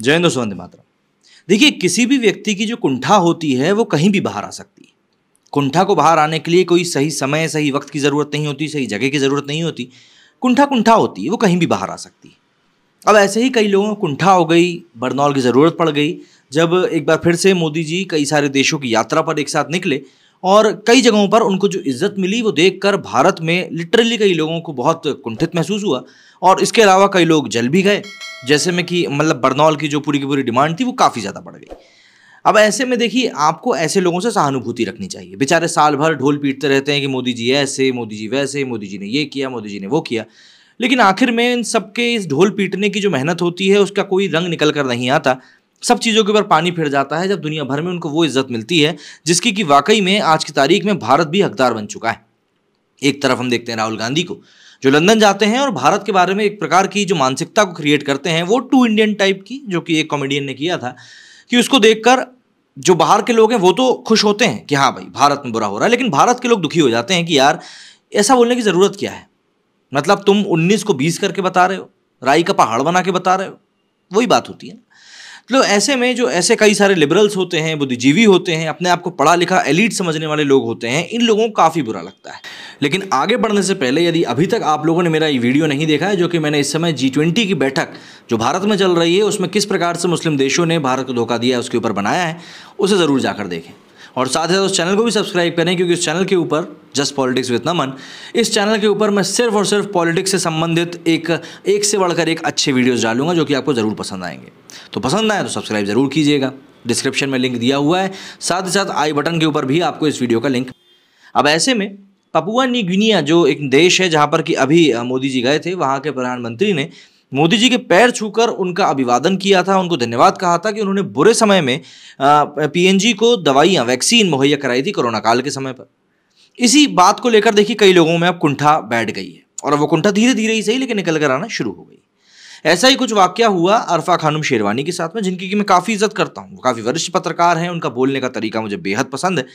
जय हिंद मात्रा देखिए किसी भी व्यक्ति की जो कुंठा होती है वो कहीं भी बाहर आ सकती है कुंठा को बाहर आने के लिए कोई सही समय सही वक्त की ज़रूरत नहीं होती सही जगह की ज़रूरत नहीं होती कुंठा कुंठा होती है वो कहीं भी बाहर आ सकती है अब ऐसे ही कई लोगों को कुंठा हो गई बर्नौल की ज़रूरत पड़ गई जब एक बार फिर से मोदी जी कई सारे देशों की यात्रा पर एक साथ निकले और कई जगहों पर उनको जो इज्जत मिली वो देखकर भारत में लिटरली कई लोगों को बहुत कुंठित महसूस हुआ और इसके अलावा कई लोग जल भी गए जैसे में कि मतलब बरनौल की जो पूरी की पूरी डिमांड थी वो काफ़ी ज़्यादा बढ़ गई अब ऐसे में देखिए आपको ऐसे लोगों से सहानुभूति रखनी चाहिए बेचारे साल भर ढोल पीटते रहते हैं कि मोदी जी ऐसे मोदी जी वैसे मोदी जी ने ये किया मोदी जी ने वो किया लेकिन आखिर में इन सबके इस ढोल पीटने की जो मेहनत होती है उसका कोई रंग निकल कर नहीं आता सब चीज़ों के ऊपर पानी फिर जाता है जब दुनिया भर में उनको वो इज्जत मिलती है जिसकी कि वाकई में आज की तारीख में भारत भी हकदार बन चुका है एक तरफ हम देखते हैं राहुल गांधी को जो लंदन जाते हैं और भारत के बारे में एक प्रकार की जो मानसिकता को क्रिएट करते हैं वो टू इंडियन टाइप की जो कि एक कॉमेडियन ने किया था कि उसको देखकर जो बाहर के लोग हैं वो तो खुश होते हैं कि हाँ भाई भारत में बुरा हो रहा है लेकिन भारत के लोग दुखी हो जाते हैं कि यार ऐसा बोलने की ज़रूरत क्या है मतलब तुम 19 को 20 करके बता रहे हो राई का पहाड़ बना के बता रहे हो वही बात होती है मतलब ऐसे में जो ऐसे कई सारे लिबरल्स होते हैं बुद्धिजीवी होते हैं अपने आप को पढ़ा लिखा एलिट समझने वाले लोग होते हैं इन लोगों को काफ़ी बुरा लगता है लेकिन आगे बढ़ने से पहले यदि अभी तक आप लोगों ने मेरा ये वीडियो नहीं देखा है जो कि मैंने इस समय जी ट्वेंटी की बैठक जो भारत में चल रही है उसमें किस प्रकार से मुस्लिम देशों ने भारत को धोखा दिया है उसके ऊपर बनाया है उसे ज़रूर जाकर देखें और साथ ही साथ उस चैनल को भी सब्सक्राइब करें क्योंकि उस चैनल के ऊपर जस्ट पॉलिटिक्स विद नमन इस चैनल के ऊपर मैं सिर्फ और सिर्फ पॉलिटिक्स से संबंधित एक एक से बढ़कर एक अच्छे वीडियोस डालूंगा जो कि आपको ज़रूर पसंद आएंगे तो पसंद आए तो सब्सक्राइब ज़रूर कीजिएगा डिस्क्रिप्शन में लिंक दिया हुआ है साथ ही साथ आई बटन के ऊपर भी आपको इस वीडियो का लिंक अब ऐसे में पपुआ न्यू गिनिया जो एक देश है जहाँ पर कि अभी मोदी जी गए थे वहाँ के प्रधानमंत्री ने मोदी जी के पैर छूकर उनका अभिवादन किया था उनको धन्यवाद कहा था कि उन्होंने बुरे समय में पीएनजी को दवाइयाँ वैक्सीन मुहैया कराई थी कोरोना काल के समय पर इसी बात को लेकर देखिए कई लोगों में अब कुंठा बैठ गई है और वो कुंठा धीरे धीरे ही सही लेकिन निकल कर आना शुरू हो गई ऐसा ही कुछ वाक्य हुआ अरफा खानुम शेरवानी के साथ में जिनकी कि मैं काफ़ी इज्जत करता हूँ काफ़ी वरिष्ठ पत्रकार हैं उनका बोलने का तरीका मुझे बेहद पसंद है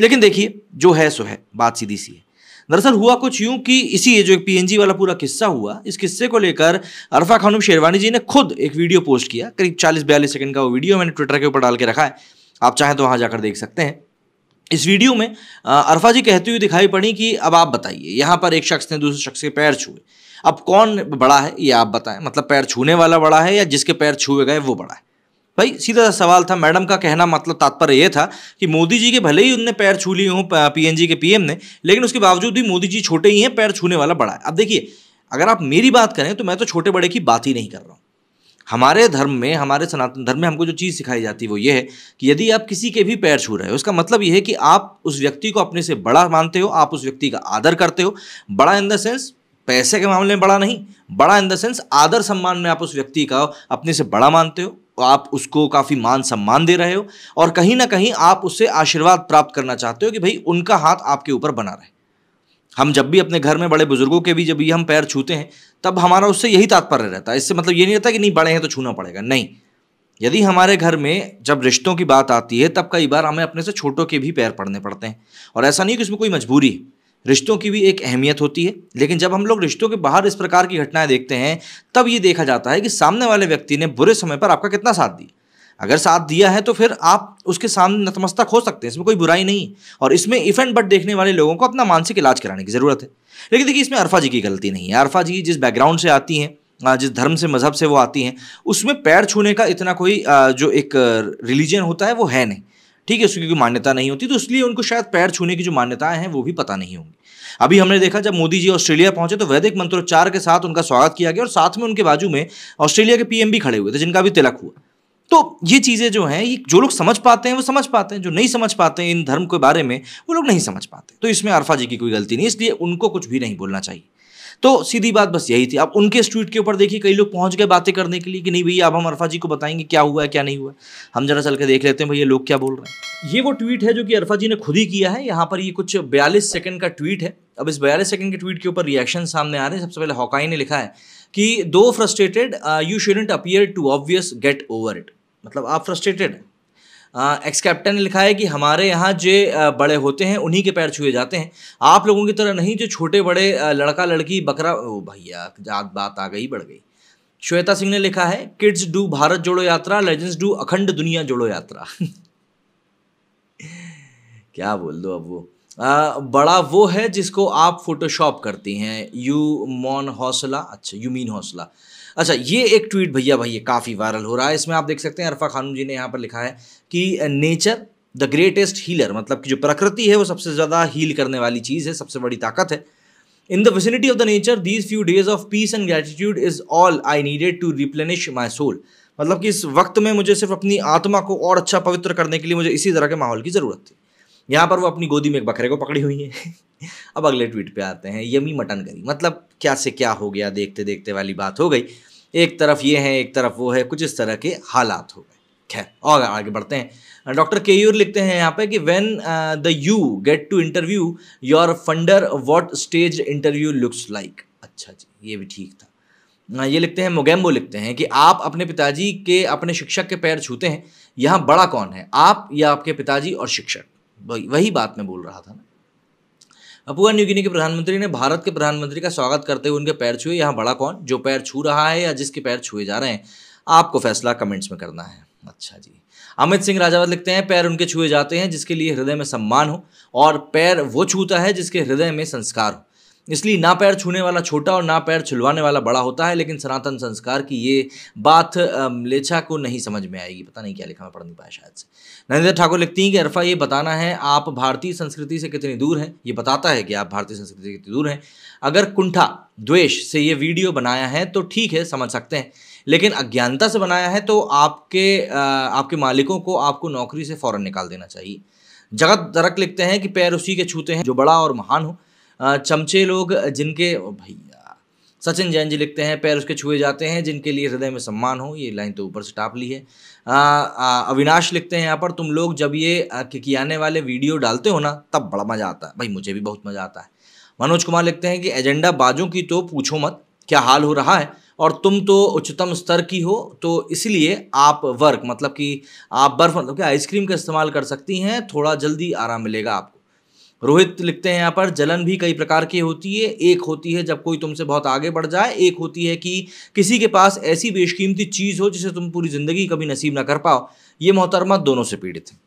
लेकिन देखिए जो है सो है बात सीधी सी है दरअसल हुआ कुछ यूं कि इसी ये जो पीएनजी वाला पूरा किस्सा हुआ इस किस्से को लेकर अरफा खानुम शेरवानी जी ने खुद एक वीडियो पोस्ट किया करीब चालीस बयालीस सेकंड का वो वीडियो मैंने ट्विटर के ऊपर डाल के रखा है आप चाहें तो वहाँ जाकर देख सकते हैं इस वीडियो में अरफा जी कहती हुई दिखाई पड़ी कि अब आप बताइए यहाँ पर एक शख्स ने दूसरे शख्स के पैर छुए अब कौन बड़ा है ये आप बताएं मतलब पैर छूने वाला बड़ा है या जिसके पैर छुए गए वो बड़ा है भाई सीधा सवाल था मैडम का कहना मतलब तात्पर्य यह था कि मोदी जी के भले ही उनने पैर छू लिए हों पीएनजी के पीएम ने लेकिन उसके बावजूद भी मोदी जी छोटे ही हैं पैर छूने वाला बड़ा है अब देखिए अगर आप मेरी बात करें तो मैं तो छोटे बड़े की बात ही नहीं कर रहा हूँ हमारे धर्म में हमारे सनातन धर्म में हमको जो चीज़ सिखाई जाती है वो ये है कि यदि आप किसी के भी पैर छू रहे हो उसका मतलब ये है कि आप उस व्यक्ति को अपने से बड़ा मानते हो आप उस व्यक्ति का आदर करते हो बड़ा इन द सेंस पैसे के मामले में बड़ा नहीं बड़ा इन द सेंस आदर सम्मान में आप उस व्यक्ति का अपने से बड़ा मानते हो आप उसको काफ़ी मान सम्मान दे रहे हो और कहीं ना कहीं आप उससे आशीर्वाद प्राप्त करना चाहते हो कि भाई उनका हाथ आपके ऊपर बना रहे हम जब भी अपने घर में बड़े बुजुर्गों के भी जब भी हम पैर छूते हैं तब हमारा उससे यही तात्पर्य रहता है इससे मतलब ये नहीं रहता कि नहीं बड़े हैं तो छूना पड़ेगा नहीं यदि हमारे घर में जब रिश्तों की बात आती है तब कई बार हमें अपने से छोटों के भी पैर पड़ने पड़ते हैं और ऐसा नहीं कि उसमें कोई मजबूरी है रिश्तों की भी एक अहमियत होती है लेकिन जब हम लोग रिश्तों के बाहर इस प्रकार की घटनाएं देखते हैं तब ये देखा जाता है कि सामने वाले व्यक्ति ने बुरे समय पर आपका कितना साथ दिया अगर साथ दिया है तो फिर आप उसके सामने नतमस्तक हो सकते हैं इसमें कोई बुराई नहीं और इसमें इफ एंड बट देखने वाले लोगों को अपना मानसिक इलाज कराने की ज़रूरत है लेकिन देखिए इसमें अरफा जी की गलती नहीं है अरफा जी जिस बैकग्राउंड से आती हैं जिस धर्म से मज़हब से वो आती हैं उसमें पैर छूने का इतना कोई जो एक रिलीजन होता है वो है नहीं ठीक है उसकी कोई मान्यता नहीं होती तो इसलिए उनको शायद पैर छूने की जो मान्यताएं हैं वो भी पता नहीं होंगी अभी हमने देखा जब मोदी जी ऑस्ट्रेलिया पहुंचे तो वैदिक मंत्रोच्चार के साथ उनका स्वागत किया गया और साथ में उनके बाजू में ऑस्ट्रेलिया के पीएम भी खड़े हुए थे जिनका भी तिलक हुआ तो ये चीज़ें जो हैं ये जो लोग समझ पाते हैं वो समझ पाते हैं जो नहीं समझ पाते हैं इन धर्म के बारे में वो लोग नहीं समझ पाते तो इसमें अरफा जी की कोई गलती नहीं इसलिए उनको कुछ भी नहीं बोलना चाहिए तो सीधी बात बस यही थी अब उनके इस ट्वीट के ऊपर देखिए कई लोग पहुंच गए बातें करने के लिए कि नहीं भैया अब हम अरफा जी को बताएंगे क्या हुआ है क्या नहीं हुआ हम जरा चल के देख लेते हैं भैया लोग क्या बोल रहे हैं ये वो ट्वीट है जो कि अरफा जी ने खुद ही किया है यहाँ पर ये कुछ बयालीस सेकंड का ट्वीट है अब इस बयालीस सेकंड के ट्वीट के ऊपर रिएक्शन सामने आ रहे हैं सबसे पहले हॉकाई ने लिखा है कि do frustrated you shouldn't appear too obvious get over it मतलब आप फ्रस्ट्रेटेड हैं एक्स कैप्टन ने लिखा है कि हमारे यहाँ जो बड़े होते हैं उन्हीं के पैर छुए जाते हैं आप लोगों की तरह नहीं जो छोटे बड़े लड़का लड़की बकरा ओ भैया बात आ गई बढ़ गई श्वेता सिंह ने लिखा है किड्स डू भारत जोड़ो यात्रा लेजेंड्स डू अखंड दुनिया जोड़ो यात्रा क्या बोल दो अब वो बड़ा वो है जिसको आप फोटोशॉप करती हैं यू मोन हौसला अच्छा यू मीन हौसला अच्छा ये एक ट्वीट भैया भैया काफ़ी वायरल हो रहा है इसमें आप देख सकते हैं अरफा खानू जी ने यहाँ पर लिखा है कि नेचर द ग्रेटेस्ट हीलर मतलब कि जो प्रकृति है वो सबसे ज़्यादा हील करने वाली चीज़ है सबसे बड़ी ताकत है in the vicinity of the nature these few days of peace and gratitude is all I needed to replenish my soul मतलब कि इस वक्त में मुझे सिर्फ अपनी आत्मा को और अच्छा पवित्र करने के लिए मुझे इसी तरह के माहौल की ज़रूरत थी यहाँ पर वो अपनी गोदी में एक बकरे को पकड़ी हुई है अब अगले ट्वीट पे आते हैं यमी मटन करी मतलब क्या से क्या हो गया देखते देखते वाली बात हो गई एक तरफ ये है एक तरफ वो है कुछ इस तरह के हालात हो गए खैर और आगे बढ़ते हैं डॉक्टर केयूर लिखते हैं यहाँ पे कि when do you get to interview your funder what stage interview looks like अच्छा जी ये भी ठीक था ये लिखते हैं मोगेम्बो लिखते हैं कि आप अपने पिताजी के अपने शिक्षक के पैर छूते हैं यहाँ बड़ा कौन है आप या आपके पिताजी और शिक्षक वही बात मैं बोल रहा था ना अपुआ न्यूगिनी के प्रधानमंत्री ने भारत के प्रधानमंत्री का स्वागत करते हुए उनके पैर छुए यहाँ बड़ा कौन जो पैर छू रहा है या जिसके पैर छुए जा रहे हैं आपको फैसला कमेंट्स में करना है अच्छा जी अमित सिंह राजावत लिखते हैं पैर उनके छुए जाते हैं जिसके लिए हृदय में सम्मान हो और पैर वो छूता है जिसके हृदय में संस्कार हो इसलिए ना पैर छूने वाला छोटा और ना पैर छुलवाने वाला बड़ा होता है लेकिन सनातन संस्कार की ये बात लेछा को नहीं समझ में आएगी पता नहीं क्या लिखा मैं पढ़ नहीं पाया शायद से नरेंद्र ठाकुर लिखती हैं कि अरफा ये बताना है आप भारतीय संस्कृति से कितनी दूर हैं ये बताता है कि आप भारतीय संस्कृति से कितनी दूर हैं अगर कुंठा द्वेष से ये वीडियो बनाया है तो ठीक है समझ सकते हैं लेकिन अज्ञानता से बनाया है तो आपके आपके मालिकों को आपको नौकरी से फ़ौरन निकाल देना चाहिए जगत दरक लिखते हैं कि पैर उसी के छूते हैं जो बड़ा और महान हो चमचे लोग जिनके भैया सचिन जैन जी लिखते हैं पैर उसके छुए जाते हैं जिनके लिए हृदय में सम्मान हो ये लाइन तो ऊपर से टाप ली है अविनाश लिखते हैं यहाँ पर तुम लोग जब ये किकियाने वाले वीडियो डालते हो ना तब बड़ा मज़ा आता है भाई मुझे भी बहुत मज़ा आता है मनोज कुमार लिखते हैं कि एजेंडा बाजों की तो पूछो मत क्या हाल हो रहा है और तुम तो उच्चतम स्तर की हो तो इसलिए आप वर्क मतलब कि आप बर्फ मतलब कि आइसक्रीम का इस्तेमाल कर सकती हैं थोड़ा जल्दी आराम मिलेगा आपको रोहित लिखते हैं यहाँ पर जलन भी कई प्रकार की होती है एक होती है जब कोई तुमसे बहुत आगे बढ़ जाए एक होती है कि किसी के पास ऐसी बेशकीमती चीज़ हो जिसे तुम पूरी ज़िंदगी कभी नसीब ना कर पाओ ये मोहतरमा दोनों से पीड़ित हैं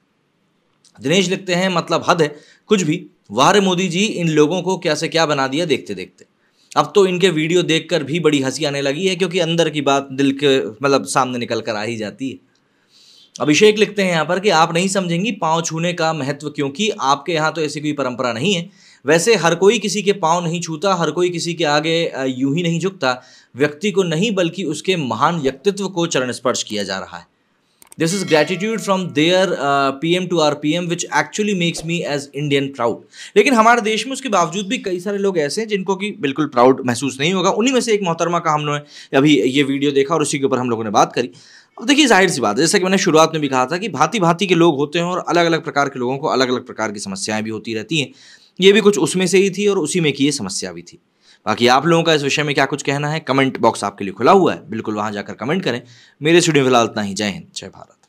दिनेश लिखते हैं मतलब हद है कुछ भी वाह मोदी जी इन लोगों को क्या से क्या बना दिया देखते देखते अब तो इनके वीडियो देखकर भी बड़ी हंसी आने लगी है क्योंकि अंदर की बात दिल के मतलब सामने निकल कर आ ही जाती है अभिषेक लिखते हैं यहाँ पर कि आप नहीं समझेंगी पाँव छूने का महत्व क्योंकि आपके यहाँ तो ऐसी कोई परंपरा नहीं है वैसे हर कोई किसी के पाँव नहीं छूता हर कोई किसी के आगे यूं ही नहीं झुकता व्यक्ति को नहीं बल्कि उसके महान व्यक्तित्व को चरण स्पर्श किया जा रहा है this is gratitude from their P M to our P M which actually makes me as Indian proud लेकिन हमारे देश में उसके बावजूद भी कई सारे लोग ऐसे हैं जिनको कि बिल्कुल प्राउड महसूस नहीं होगा उन्हीं में से एक मोहतरमा का हमने अभी ये वीडियो देखा और उसी के ऊपर हम लोगों ने बात करी अब देखिए जाहिर सी बात है जैसा कि मैंने शुरुआत में भी कहा था कि भांति भांति के लोग होते हैं और अलग अलग प्रकार के लोगों को अलग अलग प्रकार की समस्याएं भी होती रहती हैं ये भी कुछ उसमें से ही थी और उसी में की ये समस्या भी थी बाकी आप लोगों का इस विषय में क्या कुछ कहना है कमेंट बॉक्स आपके लिए खुला हुआ है बिल्कुल वहाँ जाकर कमेंट करें मेरे स्टूडियो फिलहाल इतना ही जय हिंद जय भारत